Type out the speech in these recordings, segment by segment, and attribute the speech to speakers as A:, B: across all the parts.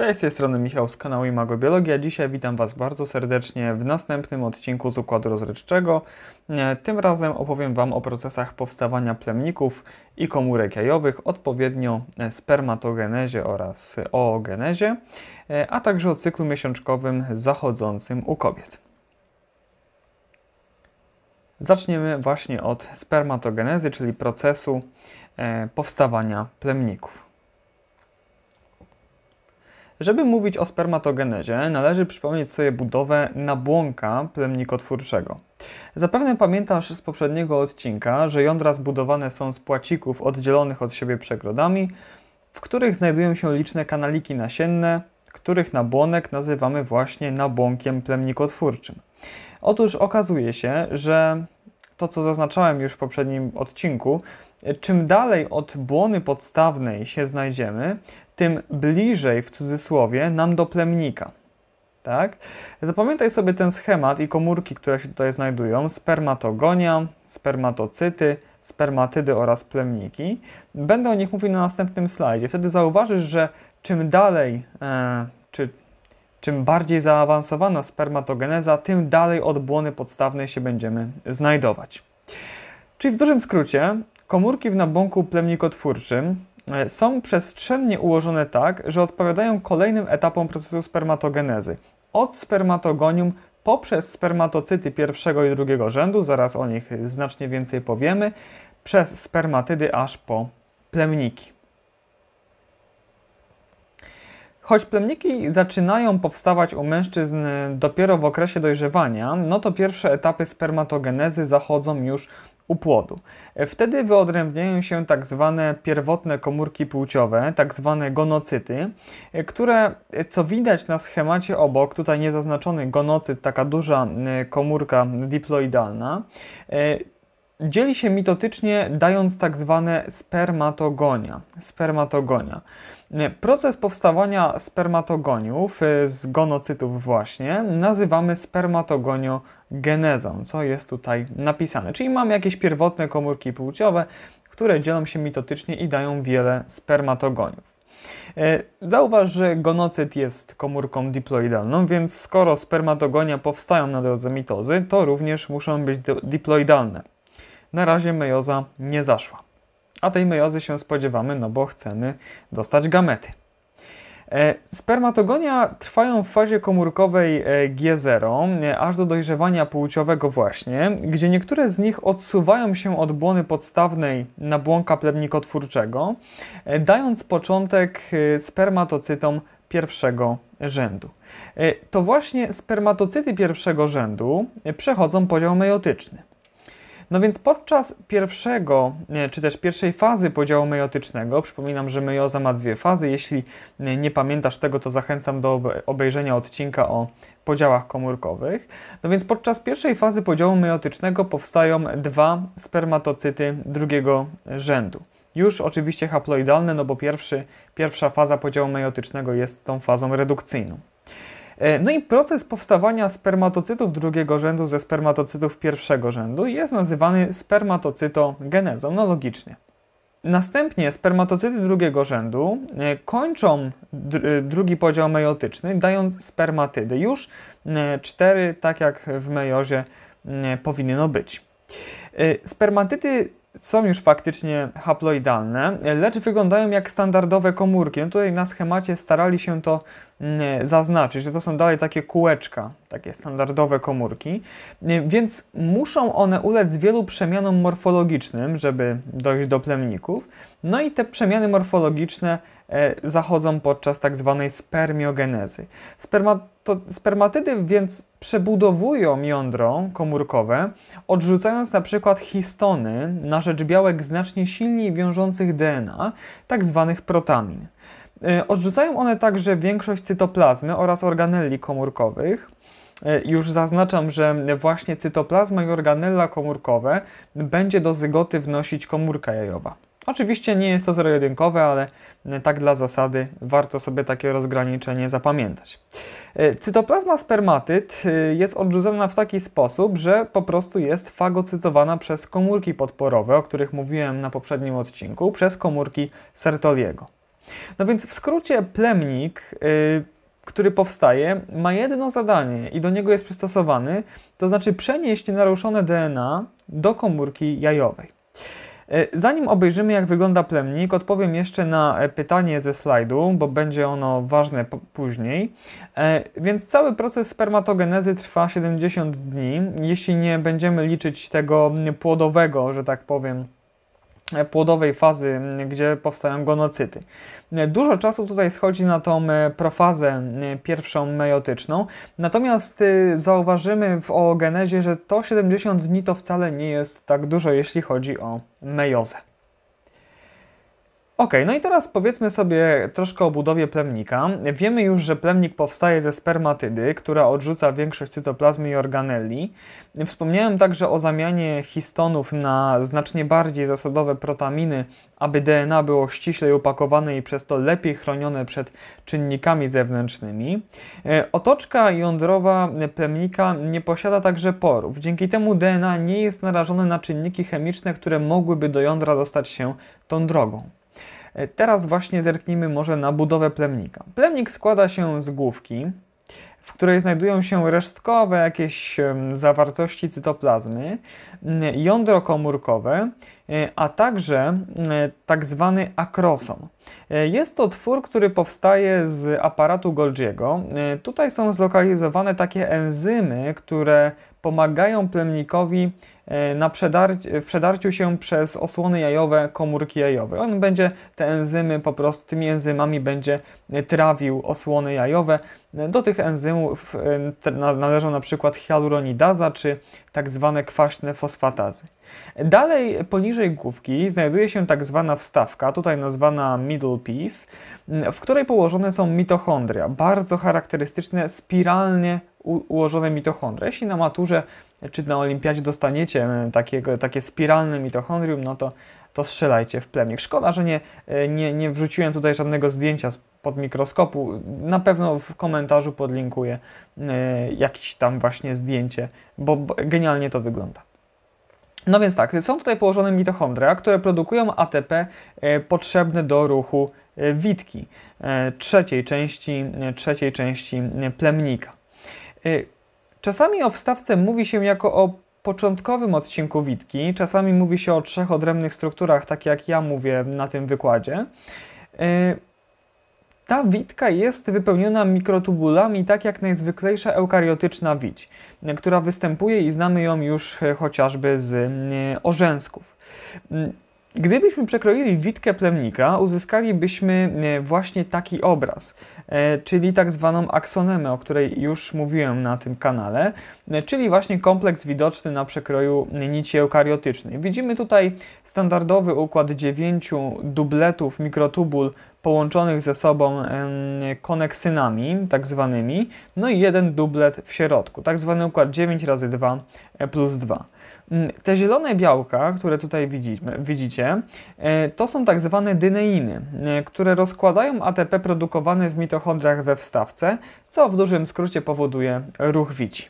A: Cześć, z tej strony Michał z kanału Imago Biologia. Dzisiaj witam Was bardzo serdecznie w następnym odcinku z Układu Rozrodczego. E, tym razem opowiem Wam o procesach powstawania plemników i komórek jajowych, odpowiednio e, spermatogenezie oraz oogenezie, e, a także o cyklu miesiączkowym zachodzącym u kobiet. Zaczniemy właśnie od spermatogenezy, czyli procesu powstawania plemników. Żeby mówić o spermatogenezie, należy przypomnieć sobie budowę nabłonka plemnikotwórczego. Zapewne pamiętasz z poprzedniego odcinka, że jądra zbudowane są z płacików oddzielonych od siebie przegrodami, w których znajdują się liczne kanaliki nasienne, których nabłonek nazywamy właśnie nabłonkiem plemnikotwórczym. Otóż okazuje się, że to, co zaznaczałem już w poprzednim odcinku, czym dalej od błony podstawnej się znajdziemy, tym bliżej w cudzysłowie nam do plemnika. Tak? Zapamiętaj sobie ten schemat i komórki, które się tutaj znajdują: spermatogonia, spermatocyty, spermatydy oraz plemniki. Będę o nich mówił na następnym slajdzie. Wtedy zauważysz, że czym dalej, e, czy czym bardziej zaawansowana spermatogeneza, tym dalej od błony podstawnej się będziemy znajdować. Czyli w dużym skrócie, Komórki w nabłonku plemnikotwórczym e, są przestrzennie ułożone tak, że odpowiadają kolejnym etapom procesu spermatogenezy. Od spermatogonium poprzez spermatocyty pierwszego i drugiego rzędu, zaraz o nich znacznie więcej powiemy, przez spermatydy aż po plemniki. Choć plemniki zaczynają powstawać u mężczyzn dopiero w okresie dojrzewania, no to pierwsze etapy spermatogenezy zachodzą już u płodu. E, wtedy wyodrębniają się tak zwane pierwotne komórki płciowe, tak zwane gonocyty, e, które e, co widać na schemacie obok, tutaj niezaznaczony gonocyt, taka duża komórka diploidalna, dzieli się mitotycznie, dając tak zwane spermatogonia. spermatogonia. Proces powstawania spermatogoniów y, z gonocytów właśnie nazywamy spermatogoniogenezą, co jest tutaj napisane. Czyli mamy jakieś pierwotne komórki płciowe, które dzielą się mitotycznie i dają wiele spermatogoniów. Y, zauważ, że gonocyt jest komórką diploidalną, więc skoro spermatogonia powstają na drodze mitozy, to również muszą być diploidalne na razie mejoza nie zaszła. A tej mejozy się spodziewamy, no bo chcemy dostać gamety. E, spermatogonia trwają w fazie komórkowej e, G0, e, aż do dojrzewania płciowego właśnie, gdzie niektóre z nich odsuwają się od błony podstawnej na błonka plebnikotwórczego, dając początek spermatocytom pierwszego rzędu. To właśnie spermatocyty pierwszego rzędu przechodzą podział meiotyczny. No więc podczas pierwszego, e, czy też pierwszej fazy podziału meiotycznego, przypominam, że meioza ma dwie fazy, jeśli e, nie pamiętasz tego, to zachęcam do obejrzenia odcinka o podziałach komórkowych. No więc podczas pierwszej fazy podziału meiotycznego powstają dwa spermatocyty drugiego rzędu. Już oczywiście haploidalne, no bo pierwszy, pierwsza faza podziału meiotycznego jest tą fazą redukcyjną. E, no i proces powstawania spermatocytów drugiego rzędu ze spermatocytów pierwszego rzędu jest nazywany spermatocytogenezą, no logicznie. Następnie spermatocyty drugiego rzędu e, kończą e, drugi podział meiotyczny, dając spermatydy. Już cztery, tak jak w meiozie, powinno być. Spermatyty są już faktycznie haploidalne, lecz wyglądają jak standardowe komórki. No tutaj na schemacie starali się to Mm, zaznaczyć, że to są dalej takie kółeczka, takie standardowe komórki, y, więc muszą one ulec wielu przemianom morfologicznym, żeby dojść do plemników. No i te przemiany morfologiczne e, zachodzą podczas tak zwanej spermiogenezy. Spermato, spermatydy więc przebudowują jądro komórkowe, odrzucając na przykład histony na rzecz białek znacznie silniej wiążących DNA, tak zwanych protamin. E, odrzucają one także większość cytoplazmy oraz organelli komórkowych. E, już zaznaczam, że właśnie cytoplazma i organella komórkowe będzie do zygoty wnosić komórka jajowa. Oczywiście nie jest to zero-jedynkowe, ale tak dla zasady warto sobie takie rozgraniczenie zapamiętać. E, cytoplazma spermatyt jest odrzucona w taki sposób, że po prostu jest fagocytowana przez komórki podporowe, o których mówiłem na poprzednim odcinku, przez komórki Sertoliego. No więc w skrócie plemnik, yy, który powstaje, ma jedno zadanie i do niego jest przystosowany, to znaczy przenieść naruszone DNA do komórki jajowej. Y, zanim obejrzymy, jak wygląda plemnik, odpowiem jeszcze na e, pytanie ze slajdu, bo będzie ono ważne później. E, więc cały proces spermatogenezy trwa 70 dni, jeśli nie będziemy liczyć tego płodowego, że tak powiem, płodowej fazy, gdzie powstają gonocyty. Dużo czasu tutaj schodzi na tą e, profazę e, pierwszą meiotyczną, natomiast e, zauważymy w oogenezie, że to 70 dni to wcale nie jest tak dużo, jeśli chodzi o mejozę. Ok, no i teraz powiedzmy sobie troszkę o budowie plemnika. Wiemy już, że plemnik powstaje ze spermatydy, która odrzuca większość cytoplazmy i organelli. Wspomniałem także o zamianie histonów na znacznie bardziej zasadowe protaminy, aby DNA było ściślej upakowane i przez to lepiej chronione przed czynnikami zewnętrznymi. E, otoczka jądrowa plemnika nie posiada także porów. Dzięki temu DNA nie jest narażone na czynniki chemiczne, które mogłyby do jądra dostać się tą drogą. E, teraz właśnie zerknijmy może na budowę plemnika. Plemnik składa się z główki, w której znajdują się resztkowe jakieś zawartości cytoplazmy, jądro komórkowe, e, a także e, tak zwany akrosom. E, jest to twór, który powstaje z aparatu Golgiego. E, tutaj są zlokalizowane takie enzymy, które pomagają plemnikowi e, na przedarci w przedarciu się przez osłony jajowe komórki jajowe. On będzie te enzymy po prostu, tymi enzymami będzie trawił osłony jajowe. Do tych enzymów należą na przykład hialuronidaza czy tak zwane kwaśne fosfatazy. Dalej, poniżej główki, znajduje się tak zwana wstawka, tutaj nazwana middle piece, w której położone są mitochondria, bardzo charakterystyczne, spiralnie ułożone mitochondria. Jeśli na maturze czy na olimpiadzie dostaniecie e, takiego, takie spiralne mitochondrium, no to, to strzelajcie w plemnik. Szkoda, że nie, e, nie, nie wrzuciłem tutaj żadnego zdjęcia pod mikroskopu. Na pewno w komentarzu podlinkuję e, jakieś tam właśnie zdjęcie, bo genialnie to wygląda. No więc tak, są tutaj położone mitochondria, które produkują ATP e, potrzebne do ruchu e, witki, e, trzeciej części, trzeciej części plemnika. Czasami o wstawce mówi się jako o początkowym odcinku witki, czasami mówi się o trzech odrębnych strukturach, tak jak ja mówię na tym wykładzie. Ta witka jest wypełniona mikrotubulami, tak jak najzwyklejsza eukariotyczna widź, która występuje i znamy ją już e, chociażby z mm, e, orzęsków. Mm, Gdybyśmy przekroili witkę plemnika, uzyskalibyśmy e, właśnie taki obraz, e, czyli tak zwaną aksonemę, o której już mówiłem na tym kanale, e, czyli właśnie kompleks widoczny na przekroju nici eukariotycznej. Widzimy tutaj standardowy układ dziewięciu dubletów mikrotubul połączonych ze sobą koneksynami, tak zwanymi, no i jeden dublet w środku, tak zwany układ 9 razy 2 plus 2. Mm, te zielone białka, które tutaj widzicie, e, to są tak zwane dyneiny, e, które rozkładają ATP produkowany w mitochondriach we wstawce, co w dużym skrócie powoduje ruch wici.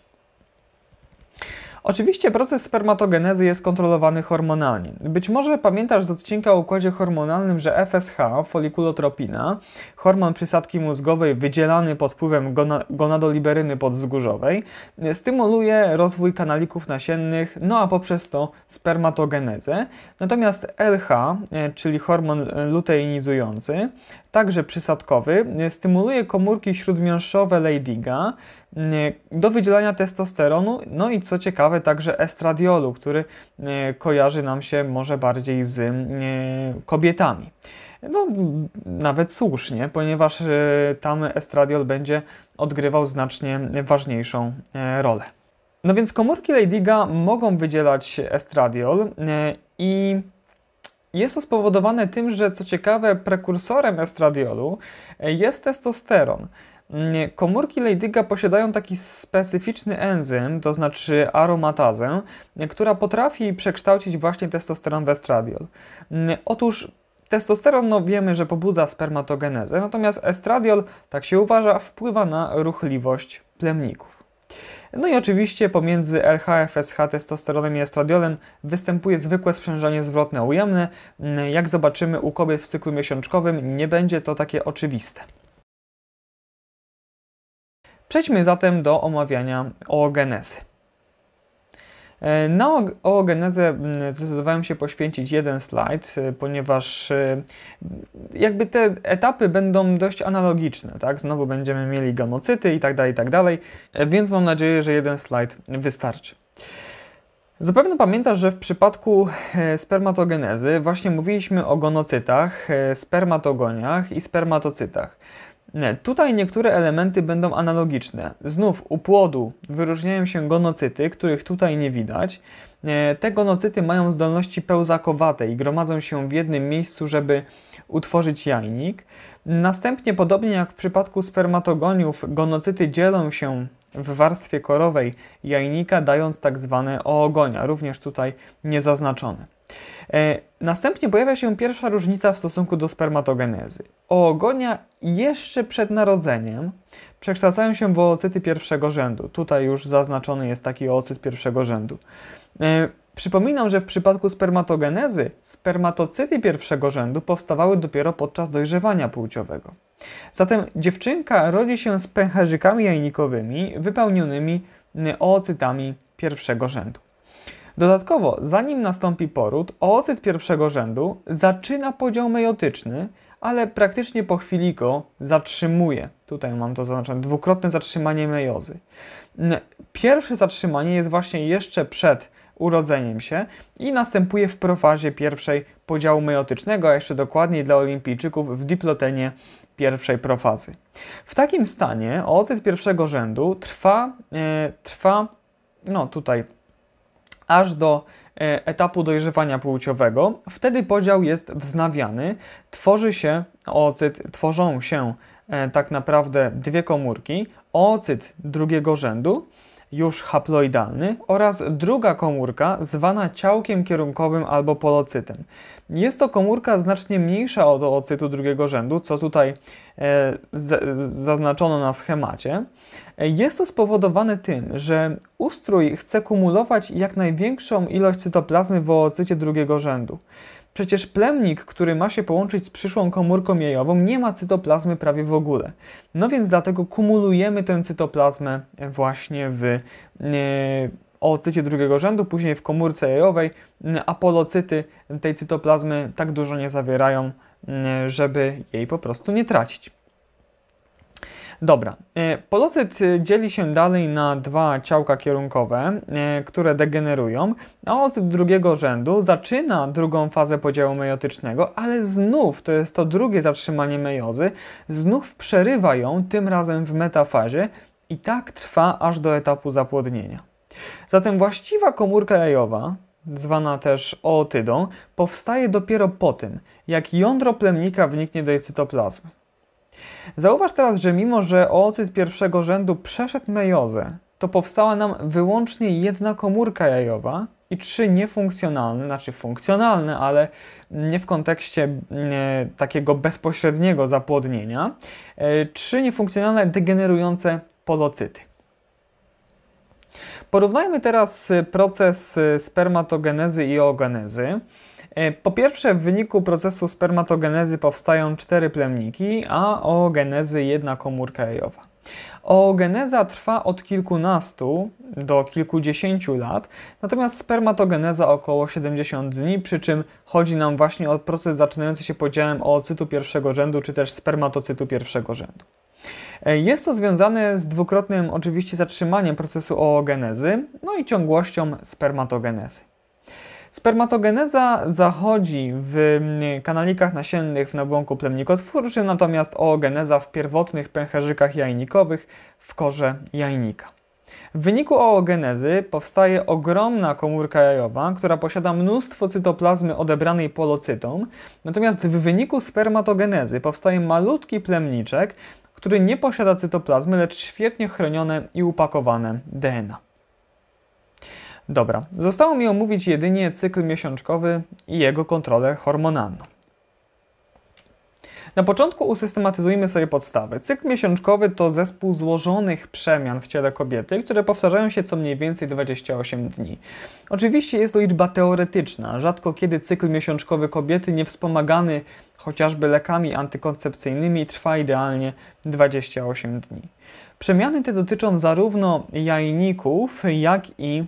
A: Oczywiście proces spermatogenezy jest kontrolowany hormonalnie. Być może pamiętasz z odcinka o układzie hormonalnym, że FSH, folikulotropina, hormon przysadki mózgowej wydzielany pod wpływem gonadoliberyny podzgórzowej, stymuluje rozwój kanalików nasiennych, no a poprzez to spermatogenezę. Natomiast LH, e, czyli hormon luteinizujący, także przysadkowy, e, stymuluje komórki śródmiąższowe Leydiga, do wydzielania testosteronu, no i co ciekawe także estradiolu, który kojarzy nam się może bardziej z kobietami. No, nawet słusznie, ponieważ e, tam estradiol będzie odgrywał znacznie ważniejszą e, rolę. No więc komórki Leydiga mogą wydzielać estradiol i jest to spowodowane tym, że co ciekawe prekursorem estradiolu e, jest testosteron. Mm, komórki Leydiga posiadają taki specyficzny enzym, to znaczy aromatazę, która potrafi przekształcić właśnie testosteron w estradiol. Mm, otóż testosteron no wiemy, że pobudza spermatogenezę, natomiast estradiol, tak się uważa, wpływa na ruchliwość plemników. No i oczywiście pomiędzy LHFSH, testosteronem i estradiolem występuje zwykłe sprzężenie zwrotne ujemne. Mm, jak zobaczymy u kobiet w cyklu miesiączkowym nie będzie to takie oczywiste. Przejdźmy zatem do omawiania oogenezy. E, na oogenezę zdecydowałem się poświęcić jeden slajd, e, ponieważ e, jakby te etapy będą dość analogiczne, tak? Znowu będziemy mieli gamocyty i tak dalej, i tak dalej, więc mam nadzieję, że jeden slajd wystarczy. Zapewne pamiętasz, że w przypadku spermatogenezy właśnie mówiliśmy o gonocytach, spermatogoniach i spermatocytach. Tutaj niektóre elementy będą analogiczne. Znów u płodu wyróżniają się gonocyty, których tutaj nie widać. E, te gonocyty mają zdolności pełzakowate i gromadzą się w jednym miejscu, żeby utworzyć jajnik. Następnie, podobnie jak w przypadku spermatogoniów, gonocyty dzielą się w warstwie korowej jajnika, dając tak zwane oogonia, również tutaj niezaznaczone. E, następnie pojawia się pierwsza różnica w stosunku do spermatogenezy. Oogonia jeszcze przed narodzeniem przekształcają się w oocyty pierwszego rzędu. Tutaj już zaznaczony jest taki oocyt pierwszego rzędu. E, przypominam, że w przypadku spermatogenezy spermatocyty pierwszego rzędu powstawały dopiero podczas dojrzewania płciowego. Zatem dziewczynka rodzi się z pęcherzykami jajnikowymi wypełnionymi e, oocytami pierwszego rzędu. Dodatkowo, zanim nastąpi poród, oocyt pierwszego rzędu zaczyna podział meiotyczny, ale praktycznie po chwili go zatrzymuje. Tutaj mam to zaznaczone, dwukrotne zatrzymanie meiozy. Pierwsze zatrzymanie jest właśnie jeszcze przed urodzeniem się i następuje w profazie pierwszej podziału meiotycznego, a jeszcze dokładniej dla olimpijczyków w diplotenie pierwszej profazy. W takim stanie oocyt pierwszego rzędu trwa, e, trwa no tutaj aż do e, etapu dojrzewania płciowego. Wtedy podział jest wznawiany, tworzy się oocyt tworzą się e, tak naprawdę dwie komórki, oocyt drugiego rzędu, już haploidalny oraz druga komórka zwana ciałkiem kierunkowym albo polocytem. Jest to komórka znacznie mniejsza od oocytu drugiego rzędu, co tutaj e, zaznaczono na schemacie. E, jest to spowodowane tym, że ustrój chce kumulować jak największą ilość cytoplazmy w oocycie drugiego rzędu. Przecież plemnik, który ma się połączyć z przyszłą komórką jajową, nie ma cytoplazmy prawie w ogóle. No więc dlatego kumulujemy tę cytoplazmę właśnie w e, o drugiego rzędu, później w komórce jajowej mm, apolocyty tej cytoplazmy tak dużo nie zawierają, mm, żeby jej po prostu nie tracić. Dobra, e, polocyt e, dzieli się dalej na dwa ciałka kierunkowe, e, które degenerują, a ocyt drugiego rzędu zaczyna drugą fazę podziału meiotycznego, ale znów, to jest to drugie zatrzymanie meiozy, znów przerywa ją, tym razem w metafazie i tak trwa aż do etapu zapłodnienia. Zatem właściwa komórka jajowa, zwana też ootydą, powstaje dopiero po tym, jak jądro plemnika wniknie do jej cytoplazmy. Zauważ teraz, że mimo, że oocyt pierwszego rzędu przeszedł mejozę, to powstała nam wyłącznie jedna komórka jajowa i trzy niefunkcjonalne, znaczy funkcjonalne, ale nie w kontekście mm, e, takiego bezpośredniego zapłodnienia, e, trzy niefunkcjonalne degenerujące polocyty. Porównajmy teraz y, proces y, spermatogenezy i oogenezy. Y, po pierwsze, w wyniku procesu spermatogenezy powstają cztery plemniki, a oogenezy jedna komórka jajowa. Oogeneza trwa od kilkunastu do kilkudziesięciu lat, natomiast spermatogeneza około 70 dni, przy czym chodzi nam właśnie o proces zaczynający się podziałem oocytu pierwszego rzędu czy też spermatocytu pierwszego rzędu. E, jest to związane z dwukrotnym oczywiście zatrzymaniem procesu oogenezy, no i ciągłością spermatogenezy. Spermatogeneza zachodzi w mm, kanalikach nasiennych w nabłonku plemnikotwórczym, natomiast oogeneza w pierwotnych pęcherzykach jajnikowych w korze jajnika. W wyniku oogenezy powstaje ogromna komórka jajowa, która posiada mnóstwo cytoplazmy odebranej polocytom, natomiast w wyniku spermatogenezy powstaje malutki plemniczek, który nie posiada cytoplazmy, lecz świetnie chronione i upakowane DNA. Dobra, zostało mi omówić jedynie cykl miesiączkowy i jego kontrolę hormonalną. Na początku usystematyzujmy sobie podstawy. Cykl miesiączkowy to zespół złożonych przemian w ciele kobiety, które powtarzają się co mniej więcej 28 dni. Oczywiście jest to liczba teoretyczna. Rzadko kiedy cykl miesiączkowy kobiety nie wspomagany chociażby lekami antykoncepcyjnymi trwa idealnie 28 dni. Przemiany te dotyczą zarówno jajników, jak i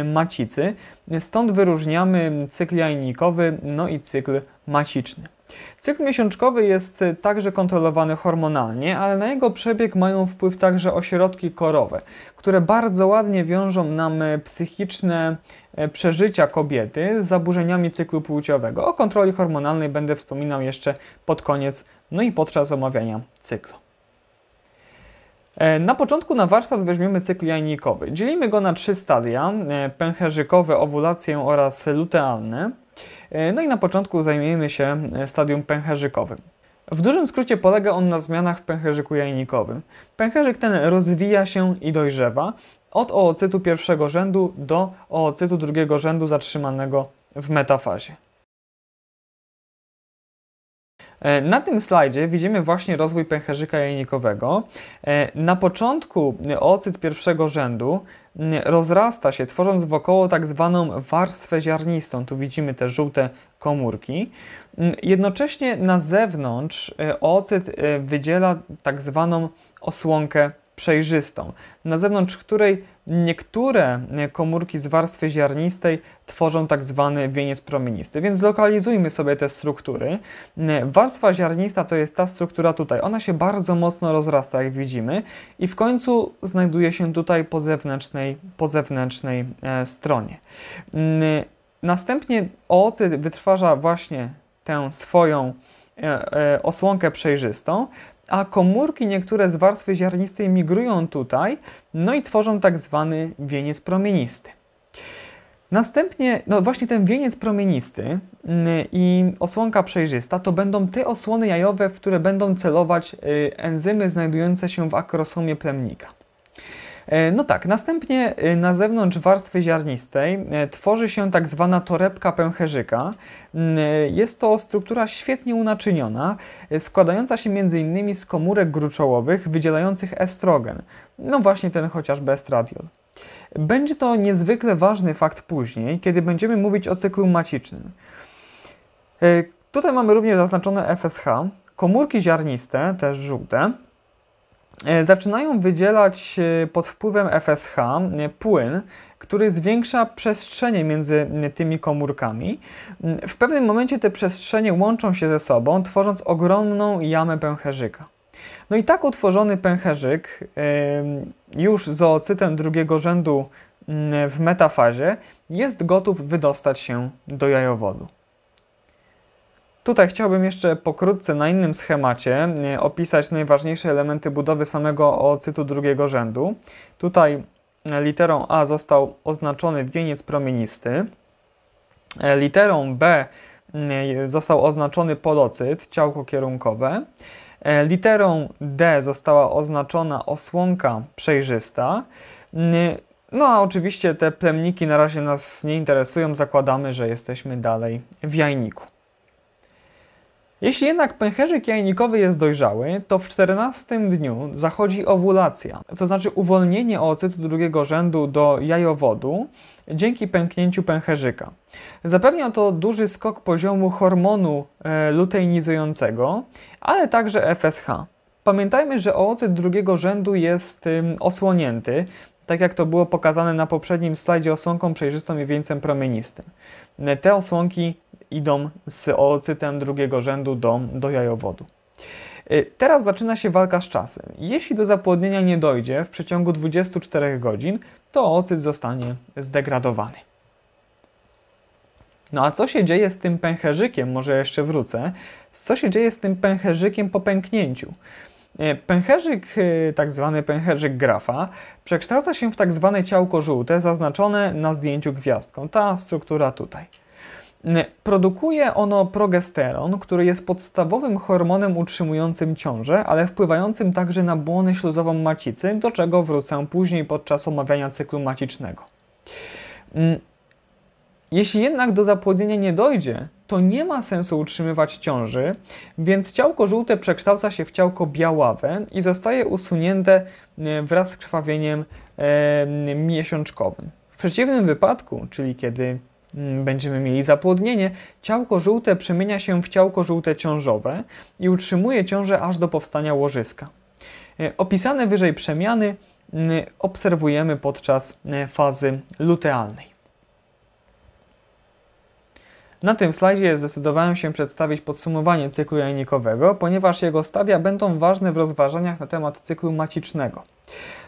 A: e, macicy, stąd wyróżniamy cykl jajnikowy, no i cykl maciczny. Cykl miesiączkowy jest y, także kontrolowany hormonalnie, ale na jego przebieg mają wpływ także ośrodki korowe, które bardzo ładnie wiążą nam y, psychiczne y, przeżycia kobiety z zaburzeniami cyklu płciowego. O kontroli hormonalnej będę wspominał jeszcze pod koniec, no i podczas omawiania cyklu. E, na początku na warsztat weźmiemy cykl jajnikowy. Dzielimy go na trzy stadia, e, pęcherzykowe, owulację oraz lutealne. E, no i na początku zajmiemy się e, stadium pęcherzykowym. W dużym skrócie polega on na zmianach w pęcherzyku jajnikowym. Pęcherzyk ten rozwija się i dojrzewa od oocytu pierwszego rzędu do oocytu drugiego rzędu zatrzymanego w metafazie. E, na tym slajdzie widzimy właśnie rozwój pęcherzyka jajnikowego. E, na początku oocyt e, pierwszego rzędu rozrasta się, tworząc wokoło tak zwaną warstwę ziarnistą. Tu widzimy te żółte komórki. Jednocześnie na zewnątrz oocyt wydziela tak zwaną osłonkę przejrzystą, na zewnątrz której niektóre e, komórki z warstwy ziarnistej tworzą tak zwany wieniec promienisty. Więc zlokalizujmy sobie te struktury. E, warstwa ziarnista to jest ta struktura tutaj. Ona się bardzo mocno rozrasta, jak widzimy, i w końcu znajduje się tutaj po zewnętrznej, po zewnętrznej e, stronie. Mm, następnie oocyt wytwarza właśnie tę swoją osłonkę przejrzystą, a komórki niektóre z warstwy ziarnistej migrują tutaj, no i tworzą tak zwany wieniec promienisty. Następnie, no właśnie ten wieniec promienisty mm, i osłonka przejrzysta to będą te osłony jajowe, w które będą celować y, enzymy znajdujące się w akrosomie plemnika. E, no tak, następnie e, na zewnątrz warstwy ziarnistej e, tworzy się tak zwana torebka pęcherzyka. Mm, jest to struktura świetnie unaczyniona, składająca się m.in. z komórek gruczołowych wydzielających estrogen. No właśnie ten chociażby estradiol. Będzie to niezwykle ważny fakt później, kiedy będziemy mówić o cyklu macicznym. Tutaj mamy również zaznaczone FSH, komórki ziarniste, też żółte, E, zaczynają wydzielać e, pod wpływem FSH e, płyn, który zwiększa przestrzenie między tymi komórkami. W pewnym momencie te przestrzenie łączą się ze sobą, tworząc ogromną jamę pęcherzyka. No i tak utworzony pęcherzyk, już z oocytem drugiego rzędu w metafazie, jest gotów wydostać się do jajowodu. Tutaj chciałbym jeszcze pokrótce na innym schemacie opisać najważniejsze elementy budowy samego ocytu drugiego rzędu. Tutaj e, literą A został oznaczony wieniec promienisty, e, literą B e, został oznaczony polocyt, ciałko kierunkowe, literą D została oznaczona osłonka przejrzysta, no a oczywiście te plemniki na razie nas nie interesują, zakładamy, że jesteśmy dalej w jajniku. Jeśli jednak pęcherzyk jajnikowy jest dojrzały, to w 14 dniu zachodzi owulacja, to znaczy uwolnienie oocytu drugiego rzędu do jajowodu dzięki pęknięciu pęcherzyka. Zapewnia to duży skok poziomu hormonu e, luteinizującego, ale także FSH. Pamiętajmy, że oocyt drugiego rzędu jest osłonięty, tak jak to było pokazane na poprzednim slajdzie osłonką przejrzystą i wieńcem promienistym. Te osłonki idą z oocytem drugiego rzędu do, do jajowodu. Y, teraz zaczyna się walka z czasem. Jeśli do zapłodnienia nie dojdzie w przeciągu 24 godzin, to oocyt zostanie zdegradowany. No a co się dzieje z tym pęcherzykiem? Może jeszcze wrócę. Co się dzieje z tym pęcherzykiem po pęknięciu? Y, pęcherzyk, y, tak zwany pęcherzyk grafa, przekształca się w tak zwane ciałko żółte zaznaczone na zdjęciu gwiazdką. Ta struktura tutaj. Produkuje ono progesteron, który jest podstawowym hormonem utrzymującym ciążę, ale wpływającym także na błonę śluzową macicy, do czego wrócę później podczas omawiania cyklu macicznego. Jeśli jednak do zapłodnienia nie dojdzie, to nie ma sensu utrzymywać ciąży, więc ciałko żółte przekształca się w ciałko białawe i zostaje usunięte wraz z krwawieniem e, miesiączkowym. W przeciwnym wypadku, czyli kiedy Mm, będziemy mieli zapłodnienie, ciałko żółte przemienia się w ciałko żółte ciążowe i utrzymuje ciążę aż do powstania łożyska. E, opisane wyżej przemiany mm, obserwujemy podczas e, fazy lutealnej. Na tym slajdzie zdecydowałem się przedstawić podsumowanie cyklu jajnikowego, ponieważ jego stadia będą ważne w rozważaniach na temat cyklu macicznego.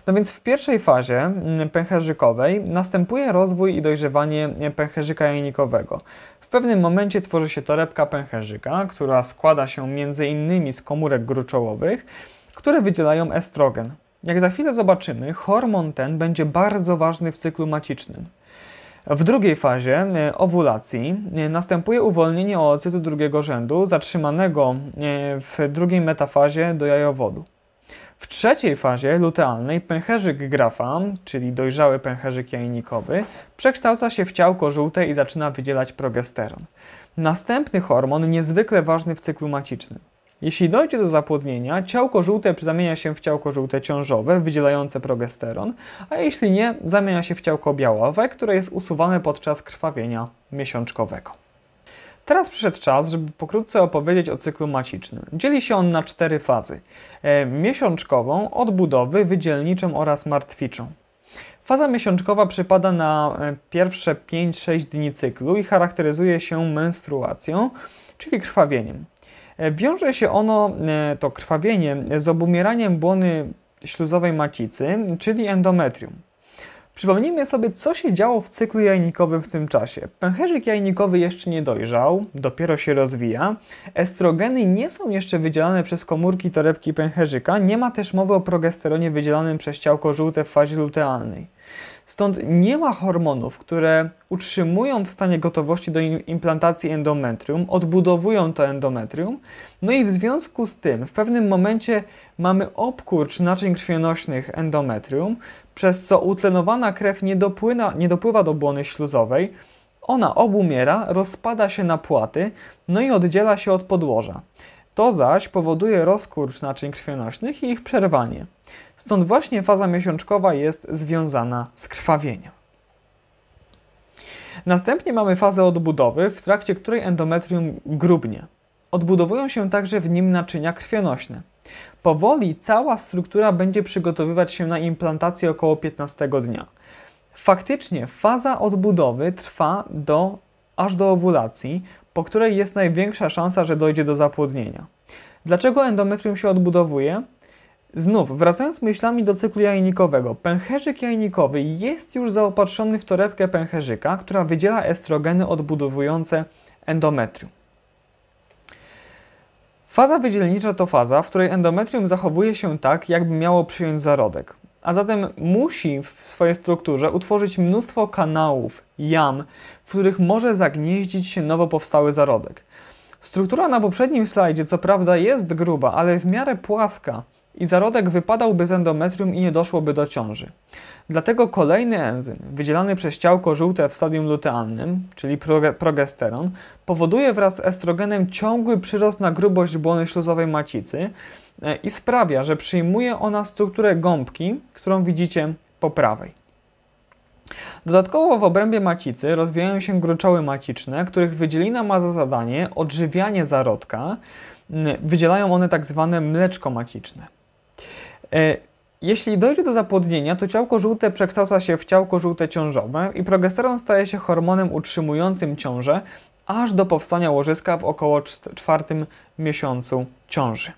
A: No więc w pierwszej fazie mm, pęcherzykowej następuje rozwój i dojrzewanie e, pęcherzyka jajnikowego. W pewnym momencie tworzy się torebka pęcherzyka, która składa się m.in. z komórek gruczołowych, które wydzielają estrogen. Jak za chwilę zobaczymy, hormon ten będzie bardzo ważny w cyklu macicznym. W drugiej fazie e, owulacji e, następuje uwolnienie oocytu drugiego rzędu zatrzymanego e, w drugiej metafazie do jajowodu. W trzeciej fazie lutealnej pęcherzyk grafa, czyli dojrzały pęcherzyk jajnikowy, przekształca się w ciałko żółte i zaczyna wydzielać progesteron. Następny hormon niezwykle ważny w cyklu macicznym. Jeśli dojdzie do zapłodnienia, ciałko żółte zamienia się w ciałko żółte ciążowe, wydzielające progesteron, a jeśli nie, zamienia się w ciałko białawe, które jest usuwane podczas krwawienia miesiączkowego. Teraz przyszedł czas, żeby pokrótce opowiedzieć o cyklu macicznym. Dzieli się on na cztery fazy: e, miesiączkową, odbudowy, wydzielniczą oraz martwiczą. Faza miesiączkowa przypada na e, pierwsze 5-6 dni cyklu i charakteryzuje się menstruacją, czyli krwawieniem. E, wiąże się ono, e, to krwawienie, z obumieraniem błony śluzowej macicy, czyli endometrium. Przypomnijmy sobie, co się działo w cyklu jajnikowym w tym czasie. Pęcherzyk jajnikowy jeszcze nie dojrzał, dopiero się rozwija. Estrogeny nie są jeszcze wydzielane przez komórki torebki pęcherzyka, nie ma też mowy o progesteronie wydzielanym przez ciałko żółte w fazie lutealnej. Stąd nie ma hormonów, które utrzymują w stanie gotowości do implantacji endometrium, odbudowują to endometrium. No i w związku z tym w pewnym momencie mamy obkurcz naczyń krwionośnych endometrium, przez co utlenowana krew nie, dopłyna, nie dopływa do błony śluzowej. Ona obumiera, rozpada się na płaty, no i oddziela się od podłoża. To zaś powoduje rozkurcz naczyń krwionośnych i ich przerwanie. Stąd właśnie faza miesiączkowa jest związana z krwawieniem. Następnie mamy fazę odbudowy, w trakcie której endometrium grubnie. Odbudowują się także w nim naczynia krwionośne. Powoli cała struktura będzie przygotowywać się na implantację około 15 dnia. Faktycznie faza odbudowy trwa do, aż do owulacji, po której jest największa szansa, że dojdzie do zapłodnienia. Dlaczego endometrium się odbudowuje? Znów, wracając myślami do cyklu jajnikowego, pęcherzyk jajnikowy jest już zaopatrzony w torebkę pęcherzyka, która wydziela estrogeny odbudowujące endometrium. Faza wydzielnicza to faza, w której endometrium zachowuje się tak, jakby miało przyjąć zarodek. A zatem musi w swojej strukturze utworzyć mnóstwo kanałów, jam, w których może zagnieździć się nowo powstały zarodek. Struktura na poprzednim slajdzie co prawda jest gruba, ale w miarę płaska, i zarodek wypadałby z endometrium i nie doszłoby do ciąży. Dlatego kolejny enzym, wydzielany przez ciałko żółte w stadium lutealnym, czyli progesteron, powoduje wraz z estrogenem ciągły przyrost na grubość błony śluzowej macicy e, i sprawia, że przyjmuje ona strukturę gąbki, którą widzicie po prawej. Dodatkowo w obrębie macicy rozwijają się gruczoły maciczne, których wydzielina ma za zadanie odżywianie zarodka. Mm, wydzielają one tak zwane mleczko maciczne. E, jeśli dojdzie do zapłodnienia, to ciałko żółte przekształca się w ciałko żółte ciążowe i progesteron staje się hormonem utrzymującym ciążę aż do powstania łożyska w około czwartym miesiącu ciąży.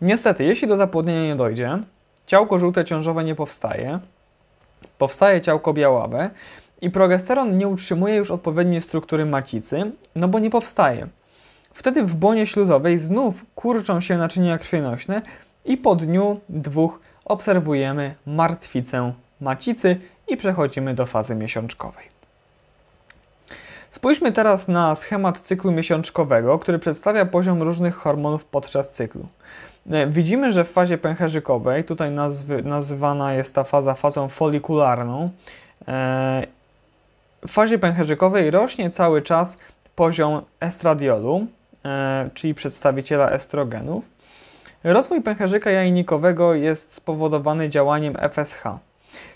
A: Niestety, jeśli do zapłodnienia nie dojdzie, ciałko żółte ciążowe nie powstaje, powstaje ciałko białawe i progesteron nie utrzymuje już odpowiedniej struktury macicy, no bo nie powstaje. Wtedy w bonie śluzowej znów kurczą się naczynia krwionośne i po dniu dwóch obserwujemy martwicę macicy i przechodzimy do fazy miesiączkowej. Spójrzmy teraz na schemat cyklu miesiączkowego, który przedstawia poziom różnych hormonów podczas cyklu. E, widzimy, że w fazie pęcherzykowej, tutaj nazwy, nazywana jest ta faza fazą folikularną, e, w fazie pęcherzykowej rośnie cały czas poziom estradiolu, E, czyli przedstawiciela estrogenów. Rozwój pęcherzyka jajnikowego jest spowodowany działaniem FSH.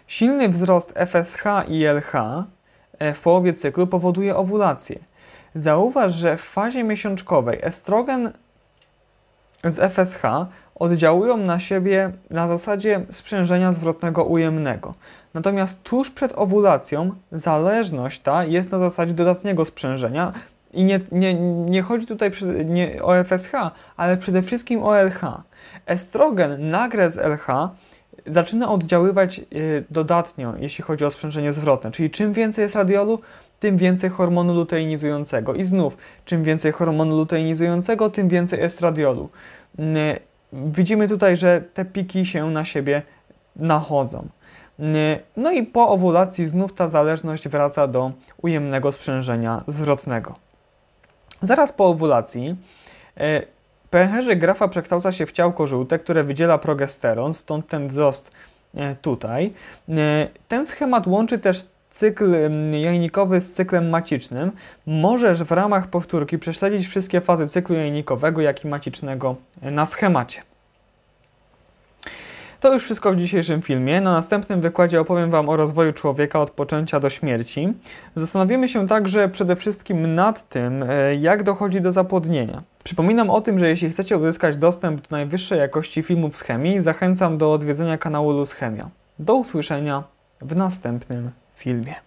A: Silny wzrost FSH i LH e, w połowie cyklu powoduje owulację. Zauważ, że w fazie miesiączkowej estrogen z FSH oddziałują na siebie na zasadzie sprzężenia zwrotnego ujemnego. Natomiast tuż przed owulacją zależność ta jest na zasadzie dodatniego sprzężenia, i nie, nie, nie chodzi tutaj nie o FSH, ale przede wszystkim o LH. Estrogen nagle z LH zaczyna oddziaływać y, dodatnio, jeśli chodzi o sprzężenie zwrotne. Czyli czym więcej jest radiolu, tym więcej hormonu luteinizującego. I znów, czym więcej hormonu luteinizującego, tym więcej estradiolu. Widzimy tutaj, że te piki się na siebie nachodzą. No i po owulacji znów ta zależność wraca do ujemnego sprzężenia zwrotnego. Zaraz po owulacji e, pęcherzyk grafa przekształca się w ciałko żółte, które wydziela progesteron, stąd ten wzrost e, tutaj. E, ten schemat łączy też cykl jajnikowy z cyklem macicznym. Możesz w ramach powtórki prześledzić wszystkie fazy cyklu jajnikowego, jak i macicznego na schemacie. To już wszystko w dzisiejszym filmie. Na następnym wykładzie opowiem Wam o rozwoju człowieka od poczęcia do śmierci. Zastanowimy się także przede wszystkim nad tym, e, jak dochodzi do zapłodnienia. Przypominam o tym, że jeśli chcecie uzyskać dostęp do najwyższej jakości filmów z chemii, zachęcam do odwiedzenia kanału Luz Chemia. Do usłyszenia w następnym filmie.